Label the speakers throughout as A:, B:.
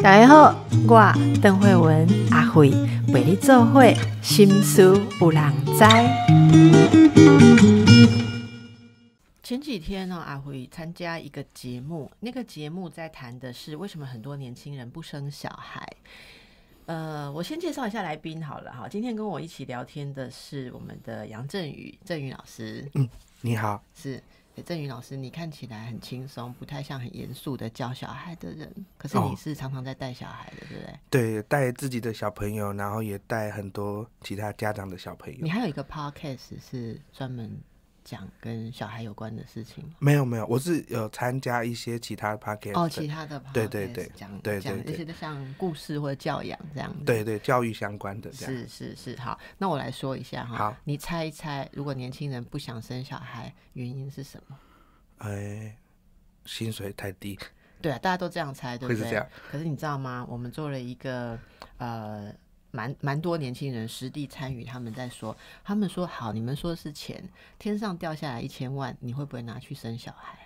A: 大家好，我邓慧文阿慧为你做会心事有人知。前几天呢，阿慧参加一个节目，那个节目在谈的是为什么很多年轻人不生小孩。呃，我先介绍一下来宾好了哈。今天跟我一起聊天的是我们的杨振宇，振宇老师。嗯，你好，是。郑宇老师，你看起来很轻松，不太像很严肃的教小孩的人，可是你是常常在带小孩的，对不对？
B: 对，带自己的小朋友，然后也带很多其他家长的小朋友。你
A: 还有一个 podcast 是专门。讲跟小孩有关的事情吗？没有
B: 没有，我是有参加一些其他 parking 哦，其他的对对对，讲对讲一些
A: 像故事或者教养这样子，对
B: 对，教育相关的是
A: 是是，好，那我来说一下哈，好，你猜一猜，如果年轻人不想生小孩，原因是什么？
B: 哎，薪水太低。
A: 对啊，大家都这样猜，对不对？可是你知道吗？我们做了一个呃。蛮蛮多年轻人实地参与，他们在说，他们说好，你们说的是钱，天上掉下来一千万，你会不会拿去生小孩？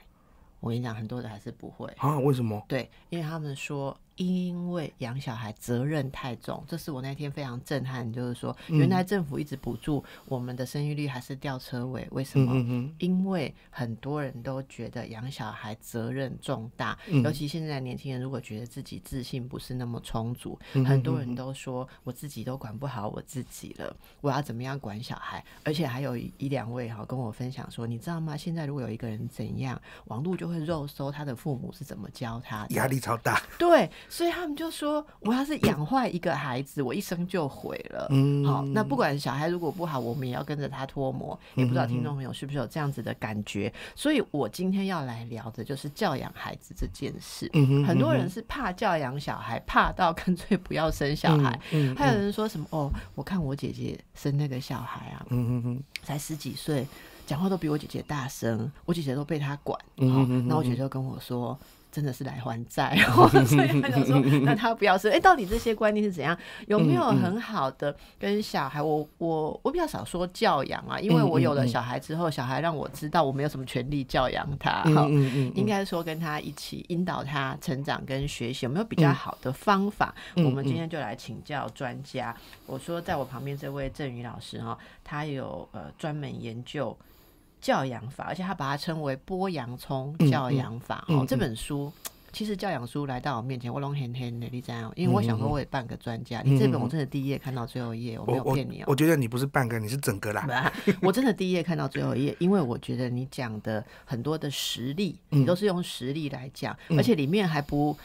A: 我跟你讲，很多的还是不会啊，为什么？对，因为他们说。因为养小孩责任太重，这是我那天非常震撼，就是说，原来政府一直补助，我们的生育率还是吊车尾，为什么？因为很多人都觉得养小孩责任重大，尤其现在年轻人如果觉得自己自信不是那么充足，很多人都说我自己都管不好我自己了，我要怎么样管小孩？而且还有一两位哈跟我分享说，你知道吗？现在如果有一个人怎样，网络就会肉搜他的父母是怎么教他，的，压力超大，对。所以他们就说，我要是养坏一个孩子，我一生就毁了。好，那不管小孩如果不好，我们也要跟着他脱模。也不知道听众朋友是不是有这样子的感觉？所以我今天要来聊的就是教养孩子这件事。嗯很多人是怕教养小孩，怕到干脆不要生小孩。还有人说什么哦？我看我姐姐生那个小孩啊，嗯才十几岁，讲话都比我姐姐大声，我姐姐都被她管。然后那我姐姐跟我说。真的是来还债，所以他就说：“那他不要说，哎，到底这些观念是怎样？有没有很好的跟小孩？我我我比较少说教养啊，因为我有了小孩之后，小孩让我知道我没有什么权利教养他，哈，应该说跟他一起引导他成长跟学习，有没有比较好的方法？我们今天就来请教专家。我说，在我旁边这位郑宇老师哈，他有呃专门研究。”教养法，而且他把它称为剥洋葱教养法。哦，这本书其实教养书来到我面前，我拢很很的你知道？因为我想说我也半个专家。你这本我真的第一页看到最后一页，我没有骗你啊。我觉
B: 得你不是半个，你是整个啦。
A: 我真的第一页看到最后一页，因为我觉得你讲的很多的实例，你都是用实例来讲，而且里面还不。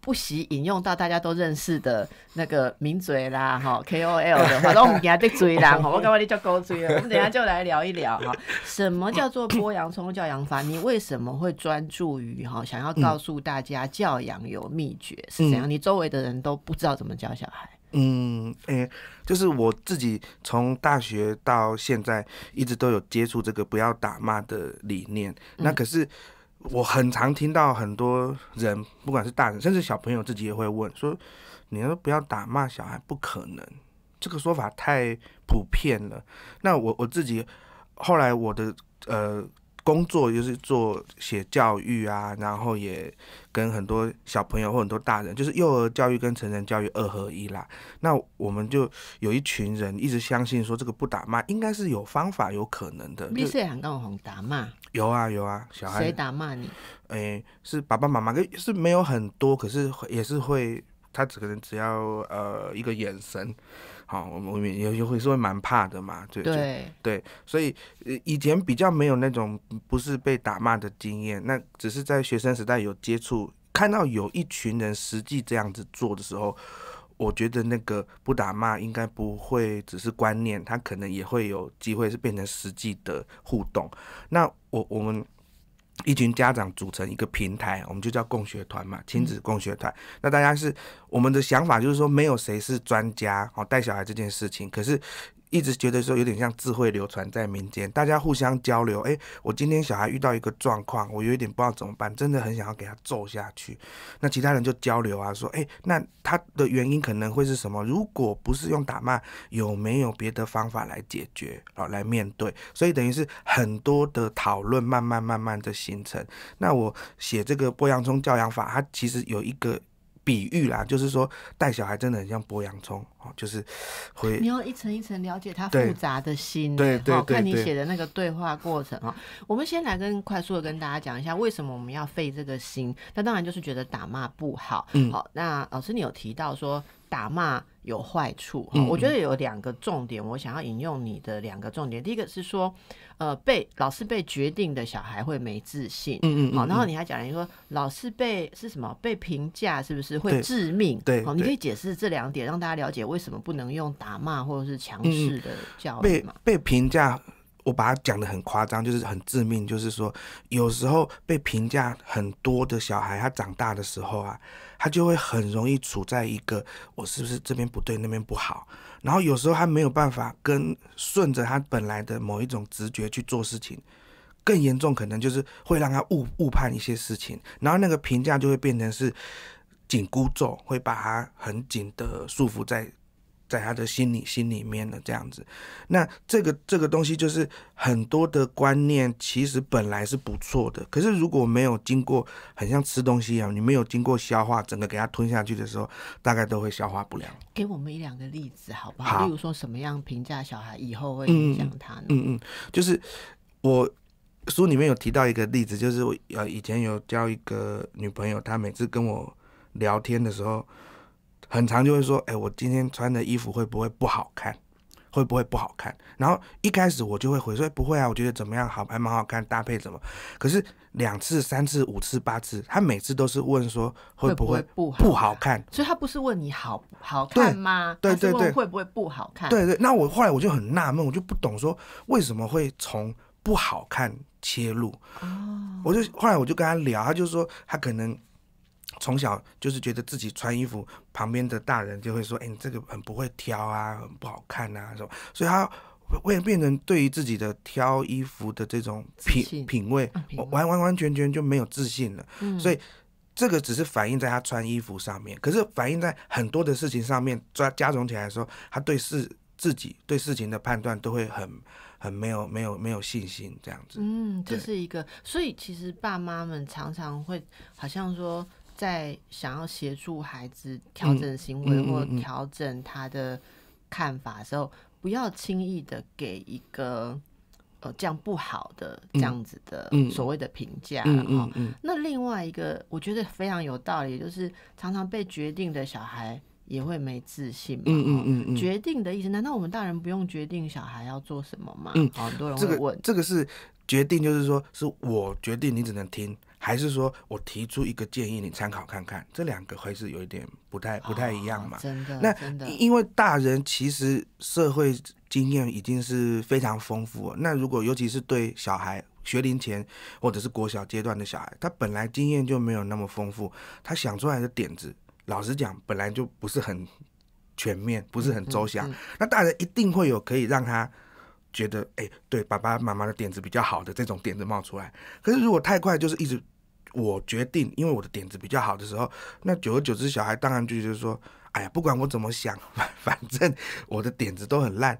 A: 不喜引用到大家都认识的那个名嘴啦，哈 KOL 的，反正我们家在追啦」。哈，我感觉你叫狗嘴？我们等下就来聊一聊哈，什么叫做剥洋葱教养法？你为什么会专注于哈？想要告诉大家教养有秘诀是怎样？你周围的人都不知道怎么教小孩。
B: 嗯，哎，就是我自己从大学到现在一直都有接触这个不要打骂的理念。那可是。我很常听到很多人，不管是大人，甚至小朋友自己也会问说：“你要不要打骂小孩？”不可能，这个说法太普遍了。那我我自己后来我的呃工作就是做写教育啊，然后也跟很多小朋友或很多大人，就是幼儿教育跟成人教育二合一啦。那我们就有一群人一直相信说，这个不打骂应该是有方法、有可能的。咪说喊我红打骂。有啊有啊，小孩谁打骂你？哎，是爸爸妈妈，可是没有很多，可是也是会，他只可能只要呃一个眼神，好，我们也也会是会蛮怕的嘛，对对对，所以以前比较没有那种不是被打骂的经验，那只是在学生时代有接触，看到有一群人实际这样子做的时候，我觉得那个不打骂应该不会只是观念，他可能也会有机会是变成实际的互动，那。我我们一群家长组成一个平台，我们就叫共学团嘛，亲子共学团。那大家是我们的想法，就是说没有谁是专家哦，带小孩这件事情，可是。一直觉得说有点像智慧流传在民间，大家互相交流。哎，我今天小孩遇到一个状况，我有一点不知道怎么办，真的很想要给他揍下去。那其他人就交流啊，说，哎，那他的原因可能会是什么？如果不是用打骂，有没有别的方法来解决啊，来面对？所以等于是很多的讨论，慢慢慢慢的形成。那我写这个剥洋葱教养法，它其实有一个。比喻啦，就是说带小孩真的很像剥洋葱哦，就是会你要
A: 一层一层了解他复杂
B: 的心，对对对，看你写的
A: 那个对话过程啊。我们先来跟快速的跟大家讲一下，为什么我们要费这个心？那当然就是觉得打骂不好。好，那老师你有提到说。打骂有坏处，我觉得有两个重点，我想要引用你的两个重点。第一个是说，呃，被老是被决定的小孩会没自信，嗯嗯，好，然后你还讲，你说老是被是什么？被评价是不是会致命？对，好，你可以解释这两点，让大家了解为什么不能用打骂或者是强势的教育
B: 被评价，我把它讲的很夸张，就是很致命。就是说，有时候被评价很多的小孩，他长大的时候啊。他就会很容易处在一个我是不是这边不对那边不好，然后有时候他没有办法跟顺着他本来的某一种直觉去做事情，更严重可能就是会让他误误判一些事情，然后那个评价就会变成是紧箍咒，会把他很紧的束缚在。在他的心里、心里面的这样子，那这个这个东西就是很多的观念，其实本来是不错的，可是如果没有经过，很像吃东西一样，你没有经过消化，整个给他吞下去的时候，大概都会消化不良。
A: 给我们一两个例子好不好？例如说什么样评价小孩以后会影响他呢？
B: 嗯嗯，就是我书里面有提到一个例子，就是我呃以前有交一个女朋友，她每次跟我聊天的时候。很长就会说，哎，我今天穿的衣服会不会不好看？会不会不好看？然后一开始我就会回说，不会啊，我觉得怎么样好，还蛮好看，搭配怎么？可是两次、三次、五次、八次，他每次都是问说会不会不不好看？所
A: 以他不是问你好好看吗？对对对，会不会不好看？对对。
B: 那我后来我就很纳闷，我就不懂说为什么会从不好看切入？哦。我就后来我就跟他聊，他就说他可能。从小就是觉得自己穿衣服，旁边的大人就会说：“哎，你这个很不会挑啊，很不好看啊，什么？”所以，他会变成对于自己的挑衣服的这种品品味，完完完全全就没有自信了。嗯，所以这个只是反映在他穿衣服上面，可是反映在很多的事情上面，加加总起来说，他对事自己对事情的判断都会很很没有没有没有信心这样子。
A: 嗯，这是一个，所以其实爸妈们常常会好像说。在想要协助孩子调整行为或调整他的看法的时候，不要轻易的给一个呃这样不好的这样子的所谓的评价。嗯、那另外一个我觉得非常有道理，就是常常被决定的小孩也会没自信。嗯嗯嗯嗯。决定的意思，难道我们大人不用决定小孩要做什么吗？嗯很多人啊，这个
B: 我这个是决定，就是说是我决定，你只能听。还是说我提出一个建议，你参考看看，这两个还是有一点不太不太一样嘛。真的，那因为大人其实社会经验已经是非常丰富。那如果尤其是对小孩学龄前或者是国小阶段的小孩，他本来经验就没有那么丰富，他想出来的点子，老实讲本来就不是很全面，不是很周详。那大人一定会有可以让他。觉得哎，对爸爸妈妈的点子比较好的这种点子冒出来，可是如果太快，就是一直我决定，因为我的点子比较好的时候，那久而久之，小孩当然就就是说，哎呀，不管我怎么想，反反正我的点子都很烂，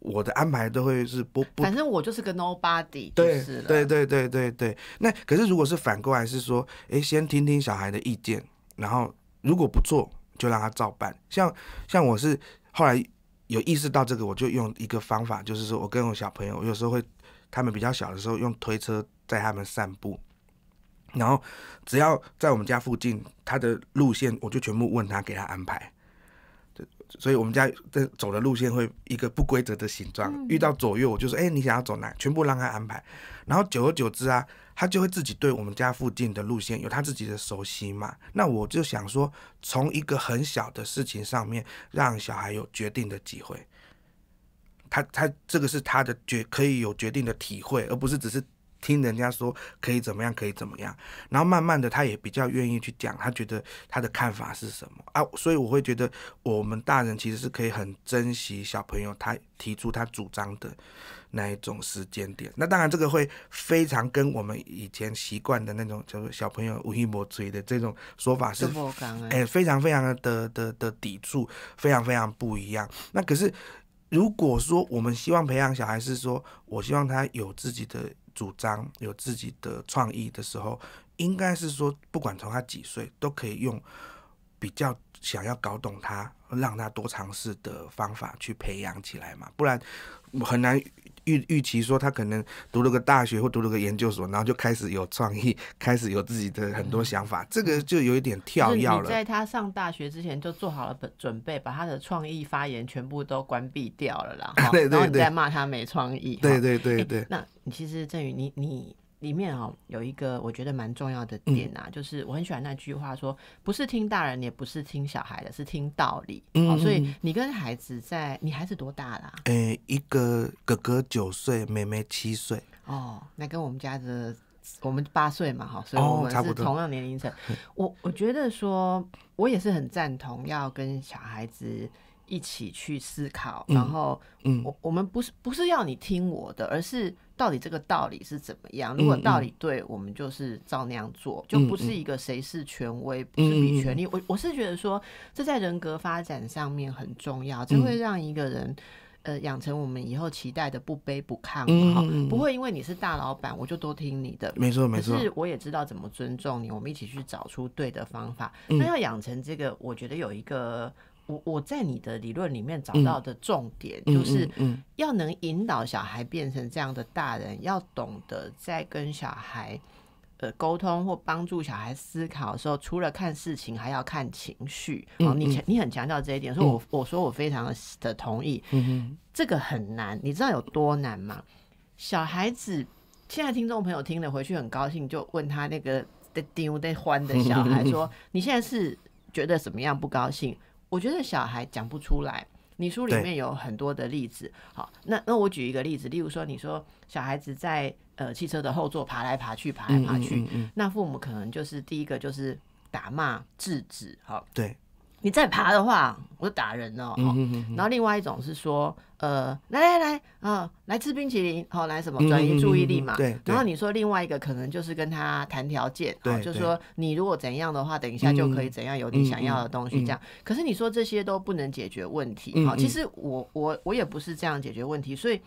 B: 我的安排都会是不不，反
A: 正我就是个 nobody，对对
B: 对对对对。那可是如果是反过来是说，哎，先听听小孩的意见，然后如果不做，就让他照办。像像我是后来。有意识到这个，我就用一个方法，就是说我跟我小朋友，有时候会，他们比较小的时候，用推车载他们散步，然后只要在我们家附近，他的路线我就全部问他，给他安排。所以，我们家这走的路线会一个不规则的形状，遇到左右我就说：“哎，你想要走哪？”全部让他安排。然后，久而久之啊。他就会自己对我们家附近的路线有他自己的熟悉嘛？那我就想说，从一个很小的事情上面，让小孩有决定的机会。他他这个是他的决可以有决定的体会，而不是只是听人家说可以怎么样，可以怎么样。然后慢慢的，他也比较愿意去讲，他觉得他的看法是什么啊？所以我会觉得，我们大人其实是可以很珍惜小朋友他提出他主张的。那一种时间点，那当然这个会非常跟我们以前习惯的那种，叫做小朋友无意莫追的这种说法是，哎，非常非常的的的的抵触，非常非常不一样。那可是，如果说我们希望培养小孩，是说我希望他有自己的主张，有自己的创意的时候，应该是说不管从他几岁，都可以用比较想要搞懂他，让他多尝试的方法去培养起来嘛，不然很难。预预期说他可能读了个大学或读了个研究所，然后就开始有创意，开始有自己的很多想法，这个就有一点跳跃了。在
A: 他上大学之前就做好了准准备，把他的创意发言全部都关闭掉了啦。对对对。然后你再骂他没创意。对对对对。那你其实郑宇，你你。里面哦有一个我觉得蛮重要的点呐，就是我很喜欢那句话，说不是听大人也不是听小孩的，是听道理。好，所以你跟孩子在你孩子多大啦？
B: 诶，一个哥哥九岁，妹妹七岁。
A: 哦，那跟我们家的我们八岁嘛，哈，所以我们是同样年龄层。我我觉得说，我也是很赞同要跟小孩子一起去思考，然后嗯，我我们不是不是要你听我的，而是。到底这个道理是怎么样？如果道理对，我们就是照那样做，就不是一个谁是权威，不是比权力。我我是觉得说，这在人格发展上面很重要，这会让一个人呃养成我们以后期待的不卑不亢哈，不会因为你是大老板我就都听你的，没错没错。是我也知道怎么尊重你，我们一起去找出对的方法。那要养成这个，我觉得有一个。我我在你的理论里面找到的重点，就是要能引导小孩变成这样的大人，要懂得在跟小孩呃沟通或帮助小孩思考的时候，除了看事情，还要看情绪。好，你你很强调这一点，说我我说我非常的的同意。嗯这个很难，你知道有多难吗？小孩子现在听众朋友听了回去很高兴，就问他那个在丢在欢的小孩 说：“你现在是觉得怎么样？不高兴？”我觉得小孩讲不出来，你书里面有很多的例子。好，那那我举一个例子，例如说，你说小孩子在呃汽车的后座爬来爬去，爬来爬去，那父母可能就是第一个就是打骂制止。好，对。你再爬的话，我就打人了。然后另外一种是说，呃，来来来，呃，来吃冰淇淋，好来什么转移注意力嘛。对。然后你说另外一个可能就是跟他谈条件，好，就是、说你如果怎样的话，等一下就可以怎样，有你想要的东西这样。可是你说这些都不能解决问题。好，其实我我我也不是这样解决问题，所以。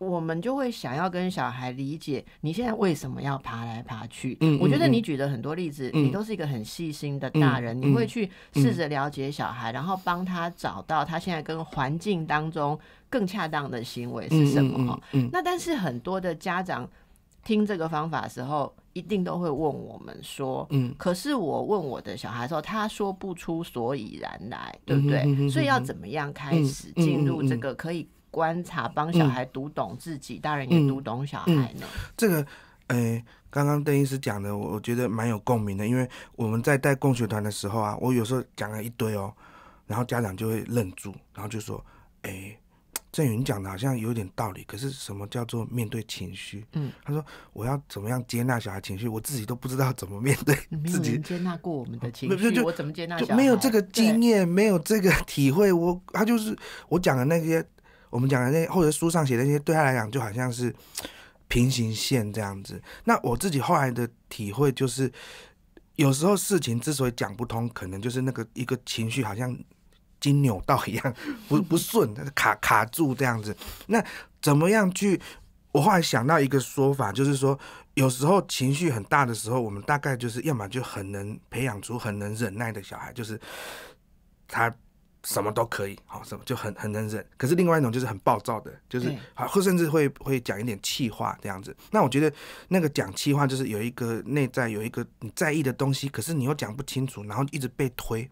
A: 我们就会想要跟小孩理解你现在为什么要爬来爬去。我觉得你举的很多例子，你都是一个很细心的大人，你会去试着了解小孩，然后帮他找到他现在跟环境当中更恰当的行为是什么。那但是很多的家长听这个方法的时候，一定都会问我们说：“嗯，可是我问我的小孩时候，他说不出所以然来，对不对？所以要怎么样开始进入这个可以？”观察帮小孩读懂自己，大人也读懂小孩呢。
B: 这个，诶，刚刚邓医师讲的，我我觉得蛮有共鸣的，因为我们在带共学团的时候啊，我有时候讲了一堆哦，然后家长就会愣住，然后就说：“诶，郑云讲的好像有点道理，可是什么叫做面对情绪？”嗯，他说：“我要怎么样接纳小孩情绪？我自己都不知道怎么面对自己接
A: 纳过我们的
B: 情绪，我怎
A: 么接纳？就没有这
B: 个经验，没有这个 体会。我他就是我讲的那些。”我们讲的那些，或者书上写的那些，对他来讲就好像是平行线这样子。那我自己后来的体会就是，有时候事情之所以讲不通，可能就是那个一个情绪好像金扭到一样，不不顺，卡卡住这样子。那怎么样去？我后来想到一个说法，就是说，有时候情绪很大的时候，我们大概就是要么就很能培养出很能忍耐的小孩，就是他。什么都可以，好，什么就很很能忍。可是另外一种就是很暴躁的，就是好，甚至会会讲一点气话这样子。那我觉得那个讲气话就是有一个内在有一个你在意的东西，可是你又讲不清楚，然后一直被推，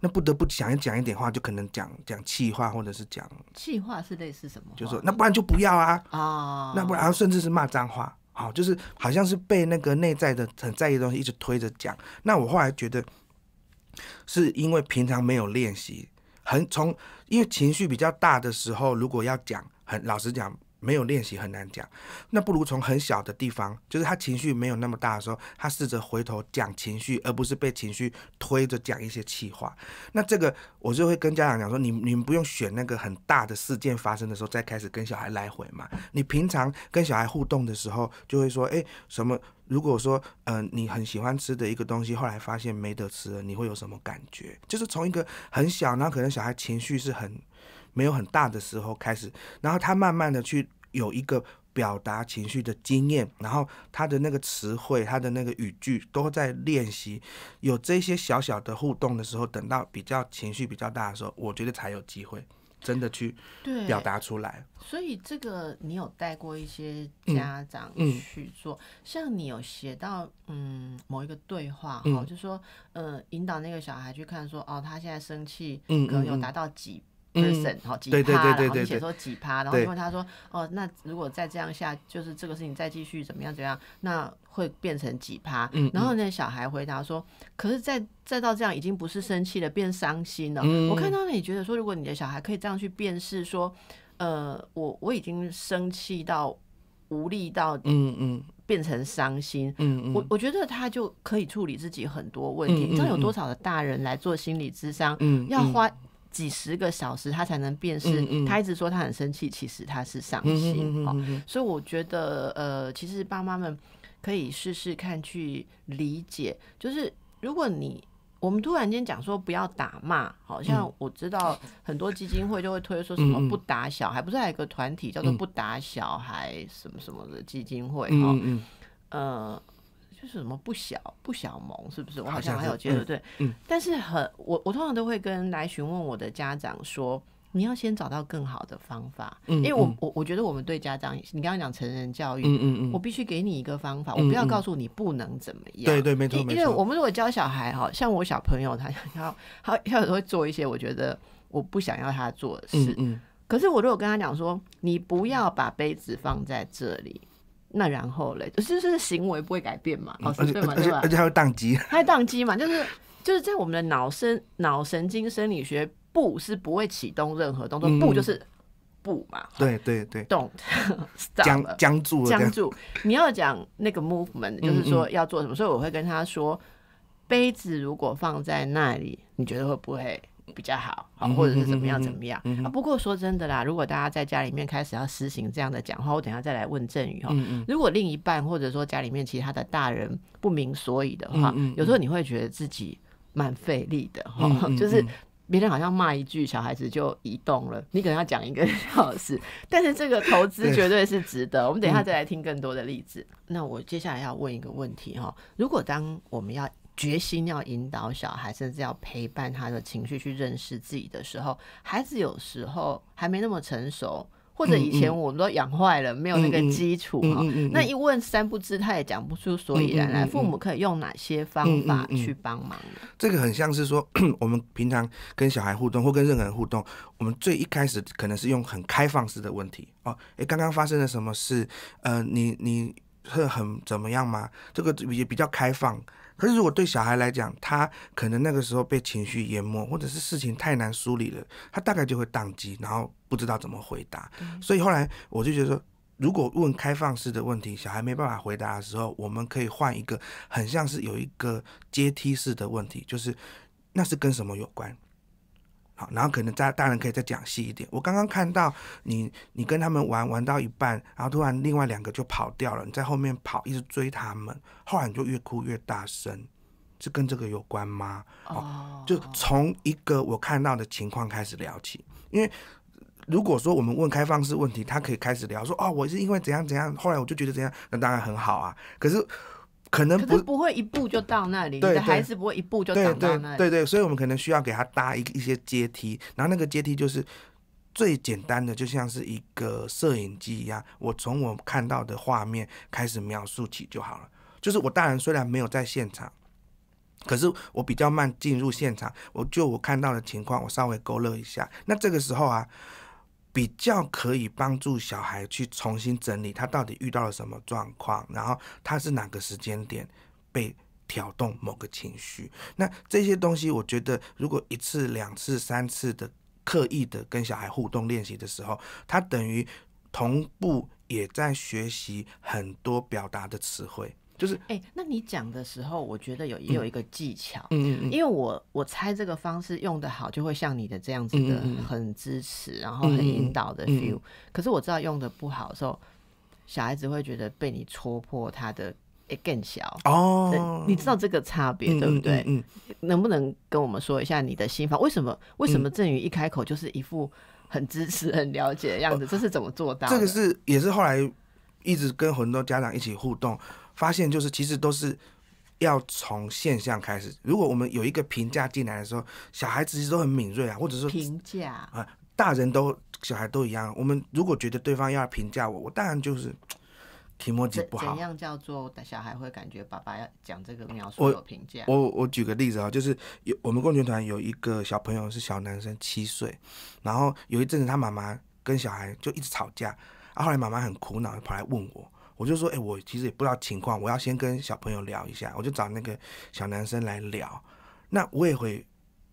B: 那不得不想一讲一点话，就可能讲讲气话或者是讲
A: 气话是类似什么？就说
B: 那不然就不要啊，
A: 啊，那不然
B: 甚至是骂脏话，好，就是好像是被那个内在的很在意的东西一直推着讲。那我后来觉得是因为平常没有练习。很从，因为情绪比较大的时候，如果要讲，很老实讲。没有练习很难讲，那不如从很小的地方，就是他情绪没有那么大的时候，他试着回头讲情绪，而不是被情绪推着讲一些气话。那这个我就会跟家长讲说，你你们不用选那个很大的事件发生的时候再开始跟小孩来回嘛。你平常跟小孩互动的时候，就会说，哎，什么？如果说，嗯，你很喜欢吃的一个东西，后来发现没得吃了，你会有什么感觉？就是从一个很小，然后可能小孩情绪是很。没有很大的时候开始，然后他慢慢的去有一个表达情绪的经验，然后他的那个词汇、他的那个语句都在练习。有这些小小的互动的时候，等到比较情绪比较大的时候，我觉得才有机会真的去表达出来。
A: 所以这个你有带过一些家长去做，像你有写到嗯某一个对话哈，就说呃引导那个小孩去看说哦他现在生气，嗯能有达到几。
B: percent，好几趴，然后写说几
A: 趴，然后因为他说，哦，那如果再这样下，就是这个事情再继续怎么样怎样，那会变成几趴。然后那小孩回答说，可是再再到这样，已经不是生气了，变伤心了。我看到你觉得说，如果你的小孩可以这样去辨识说，呃，我我已经生气到无力到，嗯嗯，变成伤心，嗯嗯，我我觉得他就可以处理自己很多问题。你知道有多少的大人来做心理咨商，要花？几十个小时他才能辨识，他一直说他很生气，其实他是伤心。所以我觉得，呃，其实爸妈们可以试试看去理解，就是如果你我们突然间讲说不要打骂，好像我知道很多基金会就会推说什么不打小孩，不是还有一个团体叫做不打小孩什么什么的基金会？哈，嗯。就是什么不小不小萌，是不是？我好像还有接着对。嗯，但是很，我我通常都会跟来询问我的家长说，你要先找到更好的方法。嗯，因为我我我觉得我们对家长，你刚刚讲成人教育，嗯嗯嗯，我必须给你一个方法，我不要告诉你不能怎么样。对对，没错没错。因为，我们如果教小孩哈，像我小朋友，他他他有时候会做一些我觉得我不想要他做的事。嗯嗯。可是我如果跟他讲说，你不要把杯子放在这里。那然后嘞，就是行为不会改变嘛，对嘛？对吧？而且
B: 还会宕机，
A: 还会宕机嘛？就是就是在我们的脑生脑神经生理学，不，是不会启动任何动作，不就是不嘛？
B: 对对对，Don't
A: stop 僵住了，僵住。你要讲那个 movement，就是说要做什么，所以我会跟他说，杯子如果放在那里，你觉得会不会？比较好，好或者是怎么样怎么样。啊。不过说真的啦，如果大家在家里面开始要实行这样的讲话，我等下再来问振宇哈。如果另一半或者说家里面其他的大人不明所以的话，有时候你会觉得自己蛮费力的哈。就是别人好像骂一句小孩子就移动了，你可能要讲一个小时。但是这个投资绝对是值得。我们等一下再来听更多的例子。那我接下来要问一个问题哈：如果当我们要决心要引导小孩，甚至要陪伴他的情绪去认识自己的时候，孩子有时候还没那么成熟，或者以前我们都养坏了，没有那个基础哈。那一问三不知，他也讲不出所以然来。父母可以用哪些方法去帮忙？
B: 这个很像是说，我们平常跟小孩互动，或跟任何人互动，我们最一开始可能是用很开放式的问题哦。哎，刚刚发生了什么事？呃，你你是很怎么样吗？这个也比较开放。可是，如果对小孩来讲，他可能那个时候被情绪淹没，或者是事情太难梳理了，他大概就会宕机，然后不知道怎么回答。所以后来我就觉得，如果问开放式的问题，小孩没办法回答的时候，我们可以换一个很像是有一个阶梯式的问题，就是那是跟什么有关？好，然后可能大大人可以再讲细一点。我刚刚看到你，你跟他们玩玩到一半，然后突然另外两个就跑掉了，你在后面跑一直追他们，后来你就越哭越大声，是跟这个有关吗？哦，就从一个我看到的情况开始聊起，因为如果说我们问开放式问题，他可以开始聊说哦，我是因为怎样怎样，后来我就觉得怎样，那当然很好啊。可是。可能不
A: 不会一步就到那里，孩子不会一步就长到那。对对，
B: 所以我们可能需要给他搭一一些阶梯，然后那个阶梯就是最简单的，就像是一个摄影机一样，我从我看到的画面开始描述起就好了。就是我大人虽然没有在现场，可是我比较慢进入现场，我就我看到的情况，我稍微勾勒一下。那这个时候啊。比较可以帮助小孩去重新整理他到底遇到了什么状况，然后他是哪个时间点被挑动某个情绪。那这些东西，我觉得如果一次、两次、三次的刻意的跟小孩互动练习的时候，他等于同步也在学习
A: 很多表达的词汇。就是哎，那你讲的时候，我觉得有也有一个技巧，嗯，因为我我猜这个方式用的好，就会像你的这样子的很支持，然后很引导的 feel。可是我知道用的不好的时候，小孩子会觉得被你戳破他的哎，更小哦。你知道这个差别对不对？嗯，能不能跟我们说一下你的心法？为什么为什么正宇一开口就是一副很支持、很了解的样子？这是怎么做到？这个是
B: 也是后来一直跟很多家长一起互动。发现就是，其实都是要从现象开始。如果我们有一个评价进来的时候，小孩子其实都很敏锐啊，或者说评价啊，大人都小孩都一样。我们如果觉得对方要评价我，我当然就是提莫吉不好。怎样
A: 叫做小孩会感觉爸爸要讲这个描述有评价？我我
B: 举个例子啊，就是有我们共青团有一个小朋友是小男生，七岁，然后有一阵子他妈妈跟小孩就一直吵架，啊，后来妈妈很苦恼，跑来问我。我就说，哎，我其实也不知道情况，我要先跟小朋友聊一下。我就找那个小男生来聊，那我也会，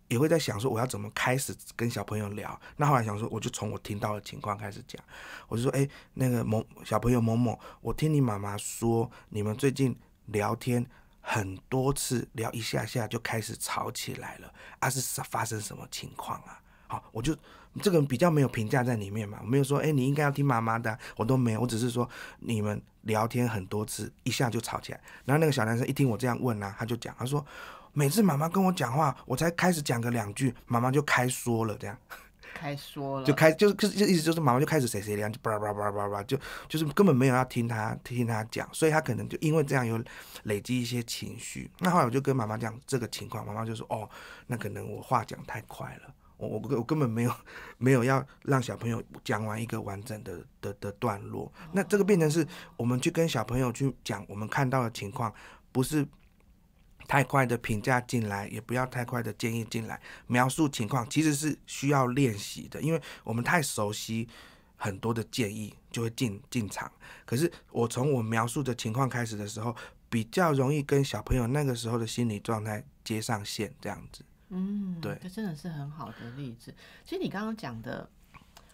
B: 也会在想说，我要怎么开始跟小朋友聊。那后来想说，我就从我听到的情况开始讲。我就说，哎，那个某小朋友某某，我听你妈妈说，你们最近聊天很多次，聊一下下就开始吵起来了，啊是发生什么情况啊？好，我就。这个比较没有评价在里面嘛，没有说哎，你应该要听妈妈的，我都没有，我只是说你们聊天很多次，一下就吵起来。然后那个小男生一听我这样问呢，他就讲，他说每次妈妈跟我讲话，我才开始讲个两句，妈妈就开说了，这样，
A: 开说了，就开
B: 就是就意思就是妈妈就开始谁谁这样，就叭叭叭叭叭，就就是根本没有要听他听他讲，所以他可能就因为这样有累积一些情绪。那后来我就跟妈妈讲这个情况，妈妈就说哦，那可能我话讲太快了。我我我根本没有没有要让小朋友讲完一个完整的的的段落，那这个变成是我们去跟小朋友去讲我们看到的情况，不是太快的评价进来，也不要太快的建议进来，描述情况其实是需要练习的，因为我们太熟悉很多的建议就会进进场，可是我从我描述的情况开始的时候，比较容易跟小朋友那个时候的心理状态接上线这样子。
A: 嗯，对，这真的是很好的例子。其实你刚刚讲的，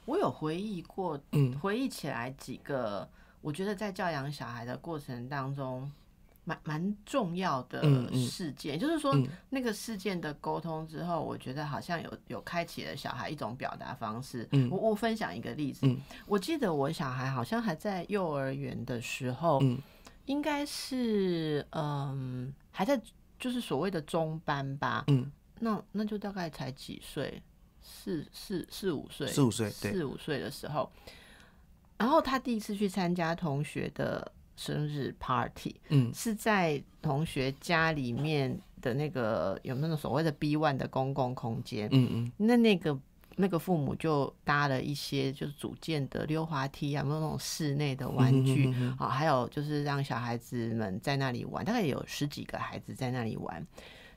A: 我有回忆过，回忆起来几个，我觉得在教养小孩的过程当中，蛮蛮重要的事件，就是说那个事件的沟通之后，我觉得好像有有开启了小孩一种表达方式。我我分享一个例子，我记得我小孩好像还在幼儿园的时候，应该是嗯还在就是所谓的中班吧，嗯。那那就大概才几岁，四四四五岁，四五岁，四五岁的时候，然后他第一次去参加同学的生日 party，嗯，是在同学家里面的那个有那种所谓的 B one 的公共空间，嗯嗯，那那个那个父母就搭了一些就是组建的溜滑梯啊，有那种室内的玩具啊，还有就是让小孩子们在那里玩，大概有十几个孩子在那里玩，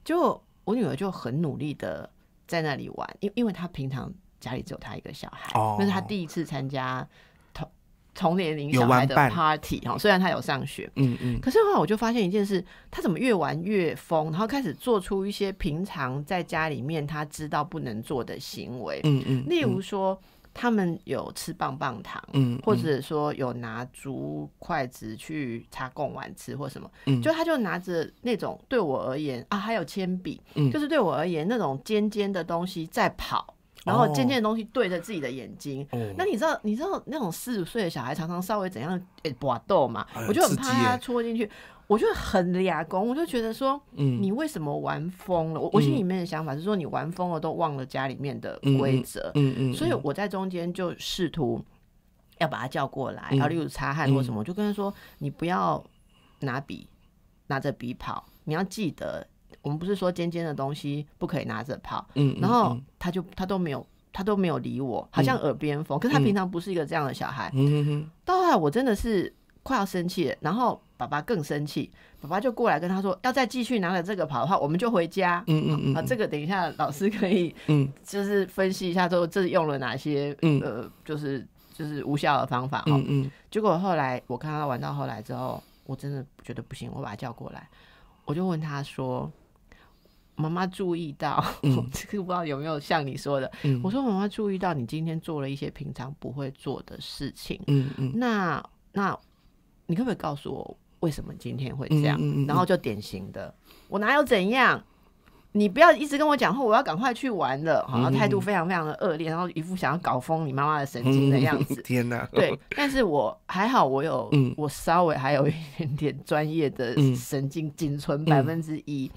A: 就。我女儿就很努力的在那里玩，因因为她平常家里只有她一个小孩，那是她第一次参加同同年龄小孩的 party 哈。虽然她有上学，嗯嗯，可是后来我就发现一件事，她怎么越玩越疯，然后开始做出一些平常在家里面她知道不能做的行为，嗯嗯，例如说。他们有吃棒棒糖，或者说有拿竹筷子去插贡碗吃，或什么，就他就拿着那种对我而言啊，还有铅笔，就是对我而言那种尖尖的东西在跑，然后尖尖的东西对着自己的眼睛。那你知道，你知道那种四五岁的小孩常常稍微怎样搏斗嘛？我就很怕他戳进去。我就很牙功，我就觉得说，嗯，你为什么玩疯了？我我心里面的想法是说，你玩疯了都忘了家里面的规则，嗯嗯，所以我在中间就试图要把他叫过来，然后例如擦汗或什么，就跟他说，你不要拿笔拿着笔跑，你要记得，我们不是说尖尖的东西不可以拿着跑，嗯，然后他就他都没有他都没有理我，好像耳边风，可是他平常不是一个这样的小孩，嗯哼，到后来我真的是。快要生气了，然后爸爸更生气，爸爸就过来跟他说：“要再继续拿着这个跑的话，我们就回家。”嗯嗯嗯。啊，这个等一下老师可以，嗯，就是分析一下之后，这是用了哪些，嗯呃，就是就是无效的方法。嗯嗯。结果后来我看他玩到后来之后，我真的觉得不行，我把他叫过来，我就问他说：“妈妈注意到，这个不知道有没有像你说的？我说妈妈注意到你今天做了一些平常不会做的事情。”嗯嗯。那那。你可不可以告诉我为什么今天会这样？然后就典型的我哪有怎样？你不要一直跟我讲话，我要赶快去玩了。好，态度非常非常的恶劣，然后一副想要搞疯你妈妈的神经的样子。
B: 天哪！对，
A: 但是我还好，我有，我稍微还有一点点专业的神经，仅存百分之一。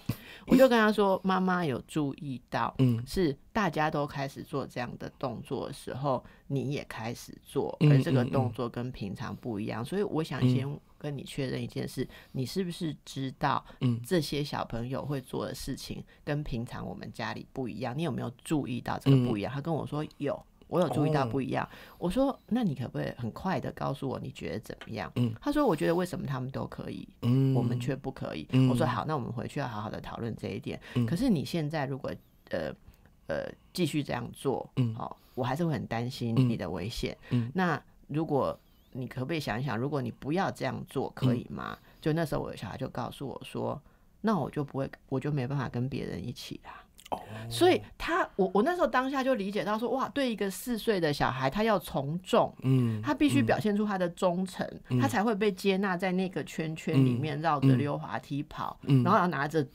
A: 我就跟他说：“妈妈有注意到，是大家都开始做这样的动作的时候，你也开始做，而这个动作跟平常不一样。所以我想先跟你确认一件事：你是不是知道这些小朋友会做的事情跟平常我们家里不一样？你有没有注意到这个不一样？”他跟我说有。我有注意到不一样，我说，那你可不可以很快的告诉我你觉得怎么样？他说，我觉得为什么他们都可以，我们却不可以？我说好，那我们回去要好好的讨论这一点。可是你现在如果呃呃继续这样做，嗯，好，我还是会很担心你的危险。嗯，那如果你可不可以想想，如果你不要这样做，可以吗？就那时候，我的小孩就告诉我说，那我就不会，我就没办法跟别人一起啦。所以他，我我那时候当下就理解到说，哇，对一个四岁的小孩，他要从众，嗯，他必须表现出他的忠诚，他才会被接纳在那个圈圈里面绕着溜滑梯跑，然后拿着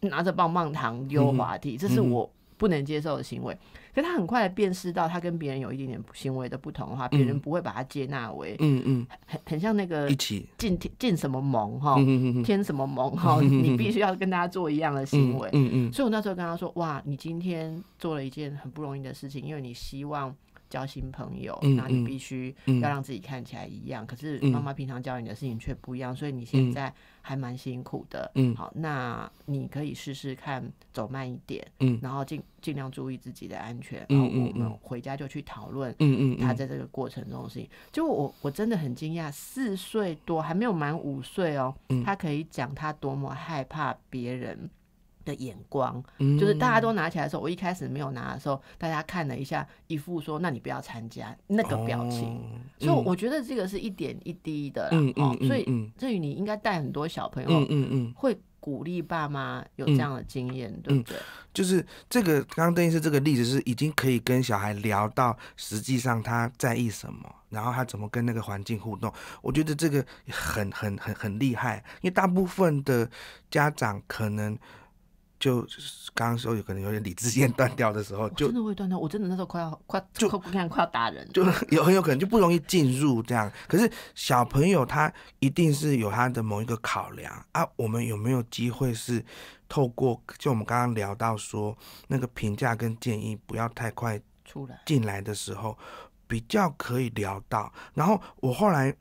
A: 拿着棒棒糖溜滑梯，这是我不能接受的行为。可他很快辨识到，他跟别人有一点点行为的不同的话，别人不会把他接纳为，嗯嗯，很很像那个一起进进什么盟哈，添什么盟哈，你必须要跟大家做一样的行为，嗯嗯。所以我那时候跟他说，哇，你今天做了一件很不容易的事情，因为你希望。交新朋友，那你必须要让自己看起来一样。可是妈妈平常教你的事情却不一样，所以你现在还蛮辛苦的。嗯，好，那你可以试试看走慢一点，嗯，然后尽尽量注意自己的安全。然后我们回家就去讨论，嗯嗯，他在这个过程中情。就我我真的很惊讶，四岁多还没有满五岁哦，他可以讲他多么害怕别人。的眼光，嗯、就是大家都拿起来的时候，我一开始没有拿的时候，大家看了一下，一副说“那你不要参加”那个表情，所以我觉得这个是一点一滴的啦。哦。所以至于你应该带很多小朋友，嗯嗯嗯，会鼓励爸妈有这样的经验，对不对？
B: 就是这个，刚刚邓医师这个例子是已经可以跟小孩聊到，实际上他在意什么，然后他怎么跟那个环境互动。我觉得这个很很很很厉害，因为大部分的家长可能。就刚刚说有可能有点理智线断掉的时候，就真的
A: 会断掉。我真的那时候快要快就快快要打人，就
B: 有很有可能就不容易进入这样。可是小朋友他一定是有他的某一个考量啊。我们有没有机会是透过就我们刚刚聊到说那个评价跟建议不要太快出来进来的时候，比较可以聊到。然后我后来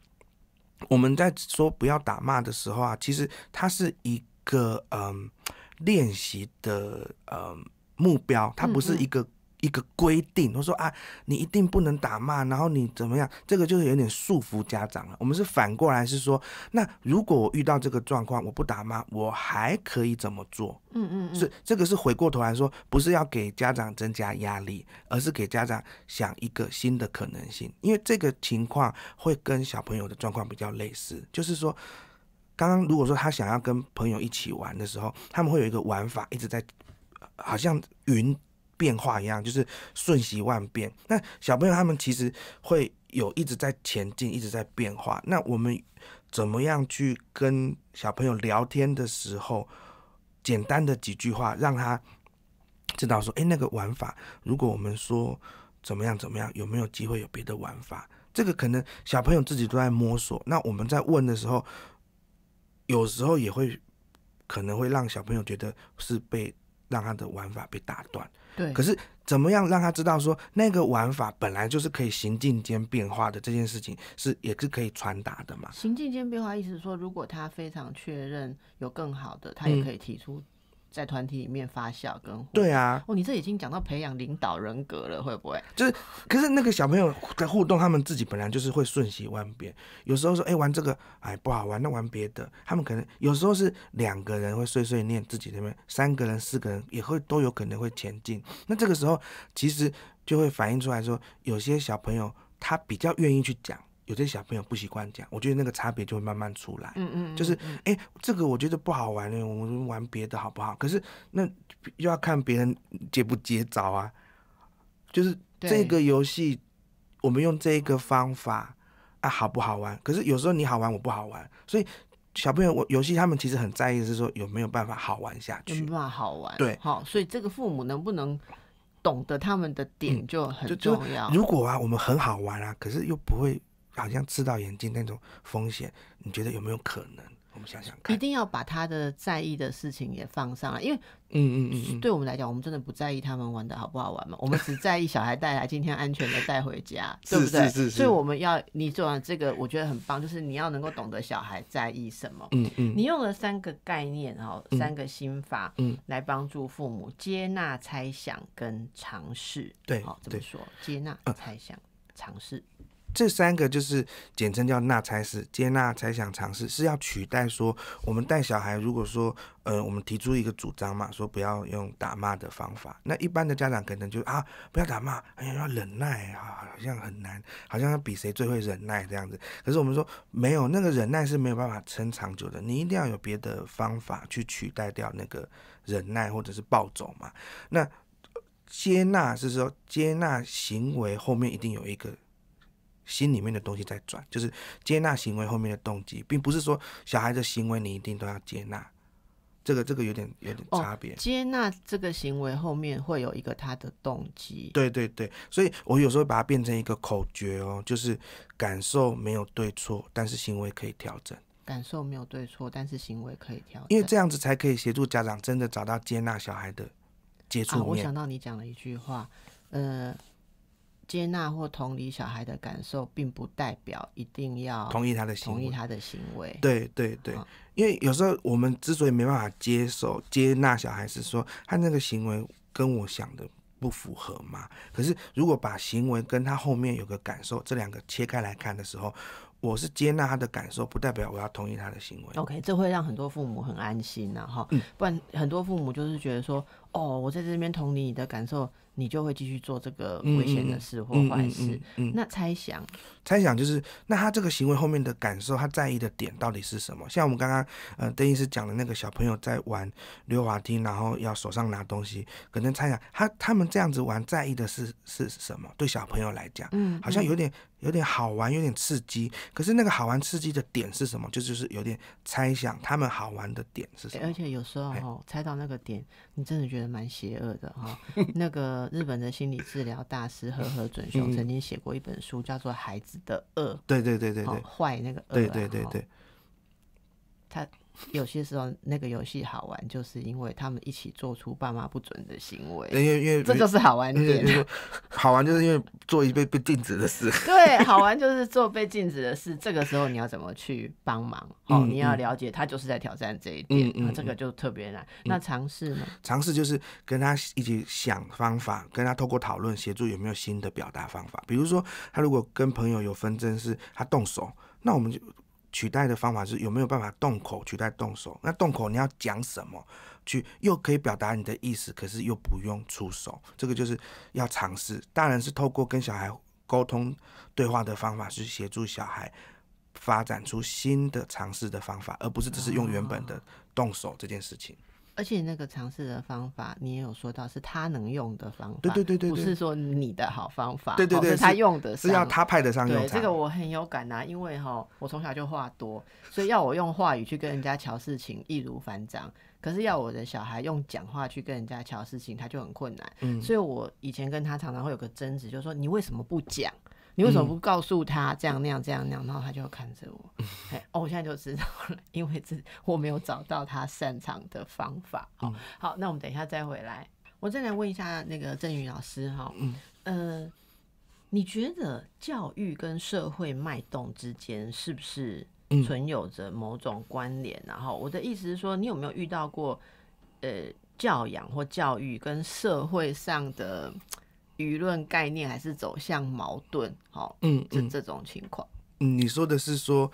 B: 我们在说不要打骂的时候啊，其实它是一个嗯。练习的呃目标，它不是一个一个规定。我说啊，你一定不能打骂，然后你怎么样？这个就是有点束缚家长了。我们是反过来是说，那如果我遇到这个状况，我不打骂，我还可以怎么做？嗯嗯嗯，是这个是回过头来说，不是要给家长增加压力，而是给家长想一个新的可能性。因为这个情况会跟小朋友的状况比较类似，就是说。刚刚如果说他想要跟朋友一起玩的时候，他们会有一个玩法一直在，好像云变化一样，就是瞬息万变。那小朋友他们其实会有一直在前进，一直在变化。那我们怎么样去跟小朋友聊天的时候，简单的几句话让他知道说，哎，那个玩法，如果我们说怎么样怎么样，有没有机会有别的玩法？这个可能小朋友自己都在摸索。那我们在问的时候。有时候也会，可能会让小朋友觉得是被让他的玩法被打断。对。可是怎么样让他知道说那个玩法本来就是可以行进间变化的这件事情是也是可以传达的嘛？行
A: 进间变化意思说，如果他非常确认有更好的，他也可以提出。在团体里面发酵跟
B: 对啊，哦，
A: 你这已经讲到培养领导人格了，会不会？就是，可是那
B: 个小朋友在互动，他们自己本来就是会瞬息万变，有时候说，哎，玩这个，哎，不好玩，那玩别的。他们可能有时候是两个人会碎碎念自己那边，三个人、四个人也会都有可能会前进。那这个时候其实就会反映出来说，有些小朋友他比较愿意去讲。有些小朋友不习惯讲，我觉得那个差别就会慢慢出来。嗯嗯，就是哎，这个我觉得不好玩了，我们玩别的好不好？可是那又要看别人接不接招啊。就是这个游戏，我们用这个方法啊，好不好玩？可是有时候你好玩，我不好玩。所以小朋友，我游戏他们其实很在意，是说有没有办法好玩下去？有
A: 有办法好玩？对，好。所以这个父母能不能懂得他们的点就很重要。如果
B: 啊，我们很好玩啊，可是又不会。好像刺到眼睛那种风险，你觉得有没有可能？我们想想
A: 看。一定要把他的在意的事情也放上来，因为，嗯嗯嗯，对我们来讲，我们真的不在意他们玩的好不好玩嘛，我们只在意小孩带来今天安全的带回家，对不对？所以我们要你做完这个，我觉得很棒，就是你要能够懂得小孩在意什么。嗯嗯。你用了三个概念哦，三个心法，嗯，来帮助父母接纳猜想跟尝试。对，好，怎么说？接纳猜
B: 想，尝试。这三个就是简称叫纳猜式，接纳、猜想、尝试，是要取代说我们带小孩。如果说，呃，我们提出一个主张嘛，说不要用打骂的方法，那一般的家长可能就啊，不要打骂，哎呀，要忍耐啊，好像很难，好像比谁最会忍耐这样子。可是我们说没有，那个忍耐是没有办法撑长久的，你一定要有别的方法去取代掉那个忍耐或者是暴走嘛。那接纳是说接纳行为后面一定有一个。心里面的东西在转，就是接纳行为后面的动机，并不是说小孩的行为你一定都要接纳，这个这个有点有点差别。接
A: 纳这个行为后面会有一个他的动机。
B: 对对对，所以我有时候把它变成一个口诀哦，就是感受没有对错，但是行为可以调整。
A: 感受没有对错，但是行为可以调。因为这
B: 样子才可以协助家长真的找到接纳小孩
A: 的接触我想到你讲了一句话，呃。接纳或同理小孩的感受，并不代表一定要同意他的同意他的行为。
B: 对对对，因为有时候我们之所以没办法接受接纳小孩，是说他那个行为跟我想的不符合嘛。可是如果把行为跟他后面有个感受，这两个切开来看的时候。我是接纳他的感受，不代表我要同
A: 意他的行为。OK，这会让很多父母很安心呐，哈。不然很多父母就是觉得说，哦，我在这边同理你的感受，你就会继续做这个危险的事或坏事。那猜想，
B: 猜想就是，那他这个行为后面的感受，他在意的点到底是什么？像我们刚刚呃邓医师讲的那个小朋友在玩溜滑梯，然后要手上拿东西，可能猜想他他们这样子玩在意的是是什么？对小朋友来讲，嗯，好像有点。有点好玩，有点刺激。可是那个好玩刺激的点是什么？就就是
A: 有点猜想他们好玩的点是什么。而且有时候哦，猜到那个点，你真的觉得蛮邪恶的哈。那个日本的心理治疗大师和和准雄曾经写过一本书，叫做《孩子的恶》。对对对对对，坏那个恶。对对对对。他。有些时候，那个游戏好玩，就是因为他们一起做出爸妈不准的行为。因为因为这就是好玩点。
B: 好玩就是因为做一被被禁止的事。对，好
A: 玩就是做被禁止的事。这个时候你要怎么去帮忙？哦，你要了解他就是在挑战这一点，那这个就特别难。那尝试呢？
B: 尝试就是跟他一起想方法，跟他透过讨论协助有没有新的表达方法。比如说，他如果跟朋友有纷争，是他动手，那我们就。取代的方法是有没有办法动口取代动手？那动口你要讲什么，去又可以表达你的意思，可是又不用出手，这个就是要尝试。大人是透过跟小孩沟通对话的方法，去协助小孩发展出新的尝试的方法，而不是只是用原本的动手这件事情。
A: 而且那个尝试的方法，你也有说到是他能用的方法，对对对对，不是说你的好方法，对对对，是他用的是要他派得上用场。对，这个我很有感啊，因为哈，我从小就话多，所以要我用话语去跟人家瞧事情易如反掌，可是要我的小孩用讲话去跟人家瞧事情，他就很困难。嗯，所以我以前跟他常常会有个争执，就说你为什么不讲？你为什么不告诉他这样那样这样那样？然后他就看着我，哎，哦，我现在就知道了，因为这我没有找到他擅长的方法。好，好，那我们等一下再回来。我再来问一下那个郑宇老师哈，嗯，呃，你觉得教育跟社会脉动之间是不是存有着某种关联？然后我的意思是说，你有没有遇到过呃教养或教育跟社会上的？舆论概念还是走向矛盾，好，嗯，这这种情况。你说的是说，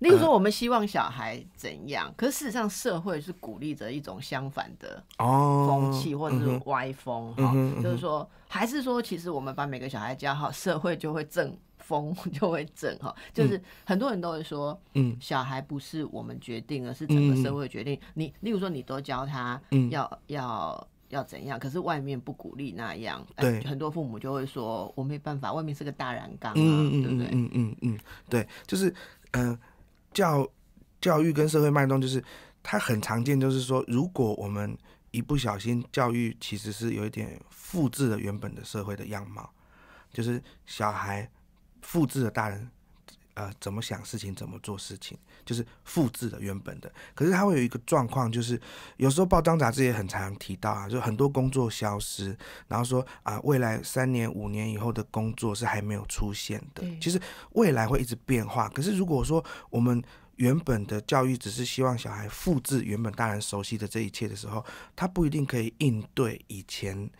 A: 例如说我们希望小孩怎样，可是事实上社会是鼓励着一种相反的风气或者是歪风，哈，就是说，还是说其实我们把每个小孩教好，社会就会正风，就会正哈，就是很多人都会说，嗯，小孩不是我们决定，而是整个社会决定。你例如说你都教他，嗯，要要。要怎样？可是外面不鼓励那样，对，很多父母就会说：“我没办法，外面是个大染缸啊，对嗯
B: 嗯嗯，对，就是嗯，教教育跟社会脉动，就是它很常见，就是说，如果我们一不小心，教育其实是有一点复制了原本的社会的样貌，就是小孩复制了大人。呃，怎么想事情，怎么做事情，就是复制的原本的。可是他会有一个状况，就是有时候报章杂志也很常提到啊，就很多工作消失，然后说啊，未来三年、五年以后的工作是还没有出现的。其实未来会一直变化。可是如果说我们原本的教育只是希望小孩复制原本大人熟悉的这一切的时候，他不一定可以应对以前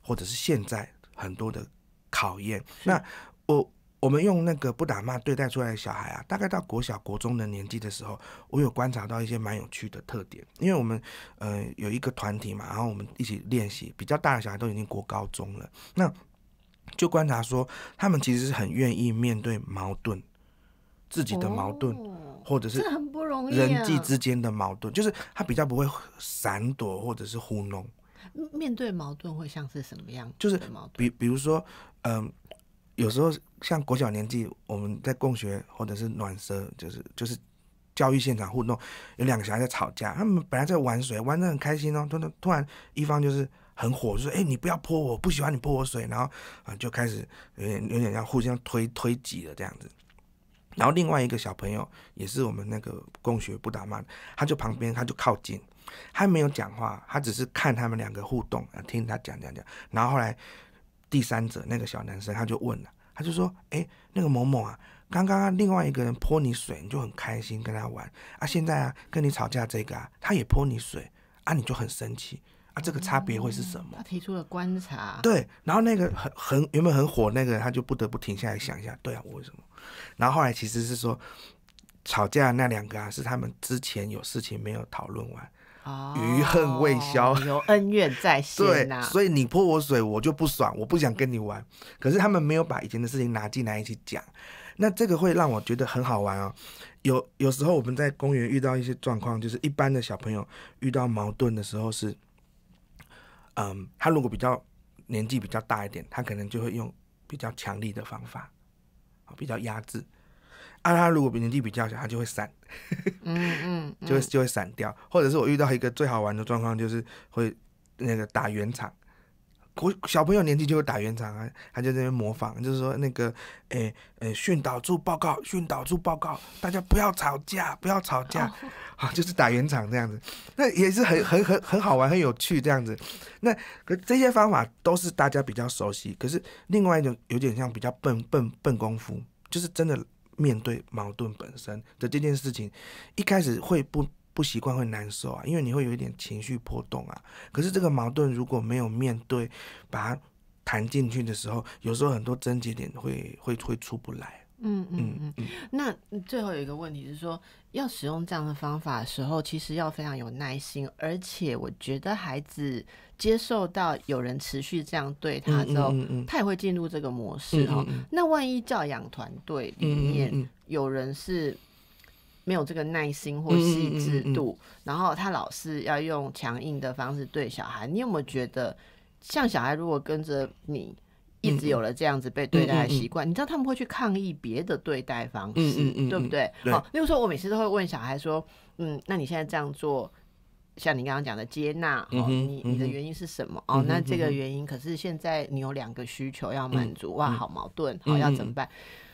B: 或者是现在很多的考验。那我。我们用那个不打骂对待出来的小孩啊，大概到国小、国中的年纪的时候，我有观察到一些蛮有趣的特点。因为我们，呃，有一个团体嘛，然后我们一起练习。比较大的小孩都已经过高中了，那就观察说，他们其实很愿意面对矛盾，自己的矛盾，
A: 或者是很不容易人际之
B: 间的矛盾，就是他比较不会闪躲或者是糊弄。
A: 面对矛盾会像是什么样？就是
B: 比，比如说，嗯。有时候像国小年纪，我们在共学或者是暖舌，就是就是教育现场互动，有两个小孩在吵架，他们本来在玩水，玩的很开心哦，突突突然一方就是很火，就说：“哎，你不要泼我，不喜欢你泼我水。”然后啊，就开始有点有点要互相推推挤的这样子。然后另外一个小朋友也是我们那个共学不打骂，他就旁边他就靠近，他没有讲话，他只是看他们两个互动，听他讲讲讲。然后后来。第三者那个小男生他就问了，他就说：“哎，那个某某啊，刚刚另外一个人泼你水，你就很开心跟他玩啊，现在啊跟你吵架这个啊，他也泼你水啊，你就很生气啊，这个差别会是什么？”他
A: 提出了观察，对，
B: 然后那个很很原本很火那个他就不得不停下来想一下，对啊，我为什么？然后后来其实是说，吵架那两个啊是他们之前有事情没有讨论完。余恨未消，有恩怨在心。对所以你泼我水，我就不爽，我不想跟你玩。可是他们没有把以前的事情拿进来一起讲，那这个会让我觉得很好玩哦。有有时候我们在公园遇到一些状况，就是一般的小朋友遇到矛盾的时候是，嗯，他如果比较年纪比较大一点，他可能就会用比较强力的方法，比较压制。啊，他如果年纪比较小，他就会散，嗯 嗯，就会就会散掉。或者是我遇到一个最好玩的状况，就是会那个打圆场。我小朋友年纪就会打圆场啊，他就在那边模仿，就是说那个诶诶训导处报告，训导处报告，大家不要吵架，不要吵架，好，就是打圆场这样子。那也是很很很很好玩，很有趣这样子。那可这些方法都是大家比较熟悉。可是另外一种有点像比较笨笨笨功夫，就是真的。面对矛盾本身的这件事情，一开始会不不习惯，会难受啊，因为你会有一点情绪波动啊。可是这个矛盾如果没有面对，把它谈进去的时候，有时候很多症结点会会会出不来。
A: 嗯嗯嗯那最后有一个问题是说，要使用这样的方法的时候，其实要非常有耐心，而且我觉得孩子接受到有人持续这样对他之后，他也会进入这个模式哦。那万一教养团队里面有人是没有这个耐心或细致度，然后他老是要用强硬的方式对小孩，你有没有觉得，像小孩如果跟着你？一直有了这样子被对待的习惯，你知道他们会去抗议别的对待方式，对不对？哦，例如说，我每次都会问小孩说：“嗯，那你现在这样做，像你刚刚讲的接纳，哦，你你的原因是什么？哦，那这个原因，可是现在你有两个需求要满足，哇，好矛盾，哦，要怎么办？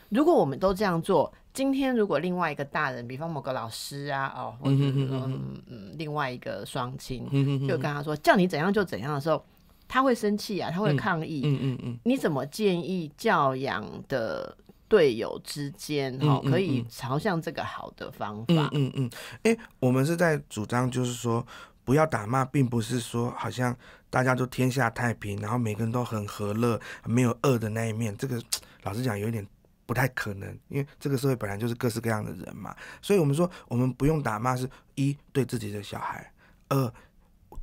A: 如果我们都这样做，今天如果另外一个大人，比方某个老师啊，哦，或者嗯嗯另外一个双亲，就跟他说叫你怎样就怎样的时候。”他会生气啊，他会抗议。嗯嗯嗯，你怎么建议教养的队友之间哈，可以朝向这个好的方法？嗯嗯嗯。
B: 哎，我们是在主张，就是说不要打骂，并不是说好像大家都天下太平，然后每个人都很和乐，没有恶的那一面。这个 老实讲，有点不太可能，因为这个社会本来就是各式各样的人嘛。所以我们说，我们不用打骂，是一对自己的小孩，二。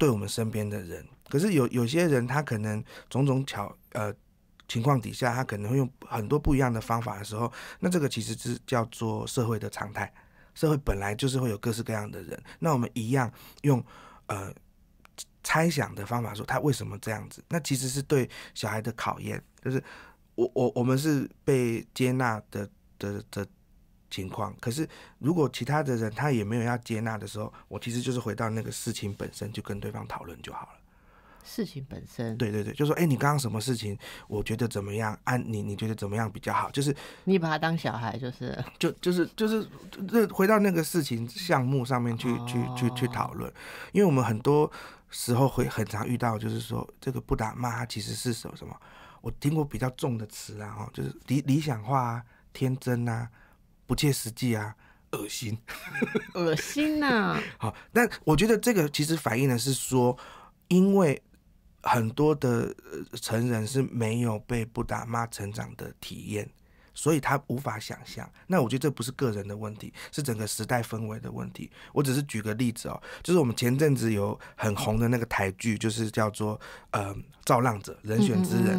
B: 对我们身边的人，可是有有些人，他可能种种巧呃情况底下，他可能会用很多不一样的方法的时候，那这个其实是叫做社会的常态。社会本来就是会有各式各样的人，那我们一样用呃猜想的方法说他为什么这样子，那其实是对小孩的考验，就是我我我们是被接纳的的的。情况可是，如果其他的人他也没有要接纳的时候，我其实就是回到那个事情本身，就跟对方讨论就好了。事情本身，对对对，就说，哎，你刚刚什么事情？我觉得怎么样？按你你觉得怎么样比较好？
A: 就是你把他当小孩，就是
B: 就就是就是，这回到那个事情项目上面去去去去讨论。因为我们很多时候会很常遇到，就是说这个不打骂其实是首什么？我听过比较重的词啊，哈，就是理理想化、啊，天真啊。不切实际啊，恶心，恶
A: 心呐！
B: 好，那我觉得这个其实反映的是说，因为很多的成人是没有被不打骂成长的体验。所以他无法想象。那我觉得这不是个人的问题，是整个时代氛围的问题。我只是举个例子哦，就是我们前阵子有很红的那个台剧，就是叫做呃《造浪者人选之人》，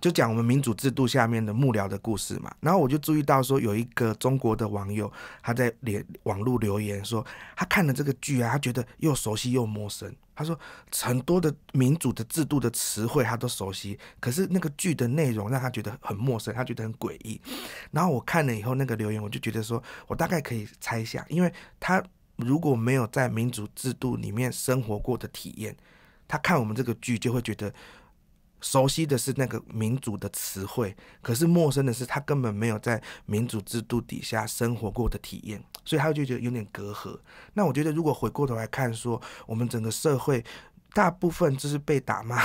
B: 就讲我们民主制度下面的幕僚的故事嘛。然后我就注意到说，有一个中国的网友他在连网路留言说，他看了这个剧啊，他觉得又熟悉又陌生。他说很多的民主的制度的词汇他都熟悉，可是那个剧的内容让他觉得很陌生，他觉得很诡异。然后我看了以后那个留言，我就觉得说我大概可以猜想，因为他如果没有在民主制度里面生活过的体验，他看我们这个剧就会觉得。熟悉的是那个民主的词汇，可是陌生的是他根本没有在民主制度底下生活过的体验，所以他就觉得有点隔阂。那我觉得如果回过头来看说，我们整个社会大部分就是被打骂、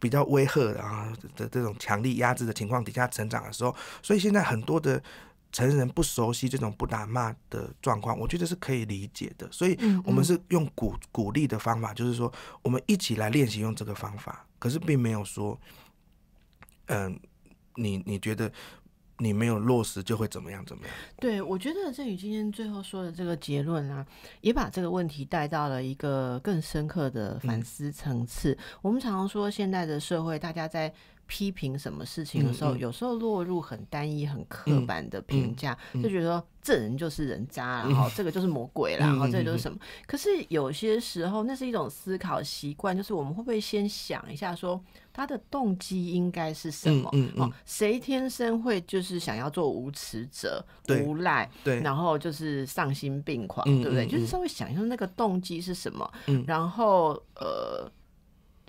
B: 比较威吓，的啊的这种强力压制的情况底下成长的时候，所以现在很多的。成人不熟悉这种不打骂的状况，我觉得是可以理解的。所以，我们是用鼓鼓励的方法，就是说，我们一起来练习用这个方法。可是，并没有说，嗯，你你觉得你没有落实就会怎么样怎么样？
A: 对，我觉得郑宇今天最后说的这个结论啊，也把这个问题带到了一个更深刻的反思层次。我们常常说，现在的社会，大家在。批评什么事情的时候，有时候落入很单一、很刻板的评价，就觉得说这人就是人渣，然后这个就是魔鬼，然后这就是什么。可是有些时候，那是一种思考习惯，就是我们会不会先想一下，说他的动机应该是什么？哦，谁天生会就是想要做无耻者、无赖，然后就是丧心病狂，对不对？就是稍微想一下那个动机是什么，然后呃。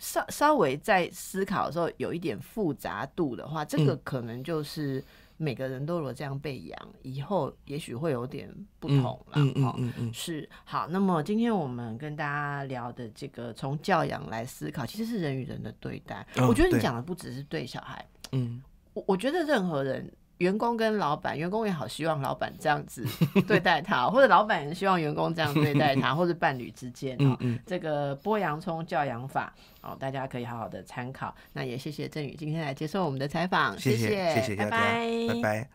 A: 稍稍微在思考的时候有一点复杂度的话，这个可能就是每个人都有这样被养，以后也许会有点不同了。嗯嗯嗯嗯，是好。那么今天我们跟大家聊的这个从教养来思考，其实是人与人的对待。我觉得你讲的不只是对小孩，嗯，我我觉得任何人。员工跟老板，员工也好希望老板这样子 对待他，或者老板希望员工这样对待他，或者伴侣之间哦，这个剥洋葱教养法哦，大家可以好好的参考。那也谢谢正宇今天来接受我们的采访，谢谢谢谢拜
B: 拜。